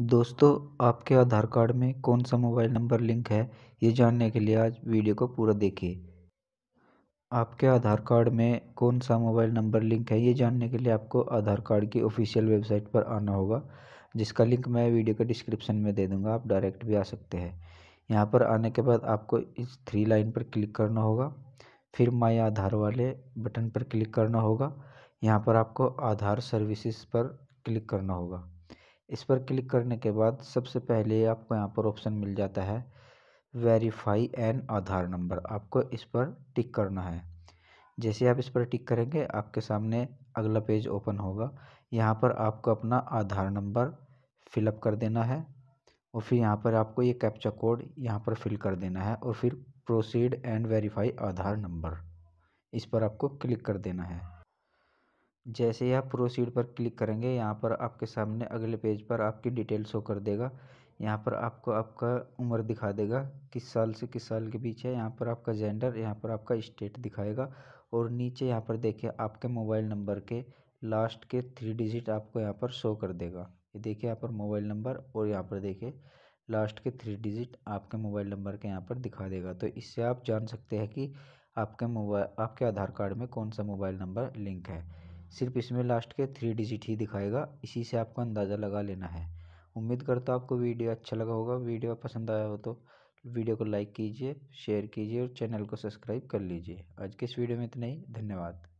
दोस्तों आपके आधार कार्ड में कौन सा मोबाइल नंबर लिंक है ये जानने के लिए आज वीडियो को पूरा देखिए आपके आधार कार्ड में कौन सा मोबाइल नंबर लिंक है ये जानने के लिए आपको आधार कार्ड की ऑफिशियल वेबसाइट पर आना होगा जिसका लिंक मैं वीडियो के डिस्क्रिप्शन में दे दूँगा आप डायरेक्ट भी आ सकते हैं यहाँ पर आने के बाद आपको इस थ्री लाइन पर क्लिक करना होगा फिर माई आधार वाले बटन पर क्लिक करना होगा यहाँ पर आपको आधार सर्विसेज पर क्लिक करना होगा इस पर क्लिक करने के बाद सबसे पहले आपको यहाँ पर ऑप्शन मिल जाता है वेरीफाई एन आधार नंबर आपको इस पर टिक करना है जैसे आप इस पर टिक करेंगे आपके सामने अगला पेज ओपन होगा यहाँ पर आपको अपना आधार नंबर फिलअप कर देना है और फिर यहाँ पर आपको ये कैप्चा कोड यहाँ पर फिल कर देना है और फिर proceed and verify Aadhaar number इस पर आपको क्लिक कर देना है जैसे ही आप प्रोसीड पर क्लिक करेंगे यहाँ पर आपके सामने अगले पेज पर आपकी डिटेल शो कर देगा यहाँ पर आपको आपका उम्र दिखा देगा किस साल से किस साल के बीच है यहाँ पर आपका जेंडर यहाँ पर आपका स्टेट दिखाएगा और नीचे यहाँ पर देखिए आपके मोबाइल नंबर के लास्ट के थ्री डिजिट आपको यहाँ पर शो कर देगा ये देखिए यहाँ पर मोबाइल नंबर और यहाँ पर देखिए लास्ट के थ्री डिजिट आपके मोबाइल नंबर के यहाँ पर दिखा देगा तो इससे आप जान सकते हैं कि आपके मोबाइल आपके आधार कार्ड में कौन सा मोबाइल नंबर लिंक है सिर्फ इसमें लास्ट के थ्री डिजिट ही दिखाएगा इसी से आपको अंदाज़ा लगा लेना है उम्मीद करता हूँ आपको वीडियो अच्छा लगा होगा वीडियो पसंद आया हो तो वीडियो को लाइक कीजिए शेयर कीजिए और चैनल को सब्सक्राइब कर लीजिए आज के इस वीडियो में इतना ही धन्यवाद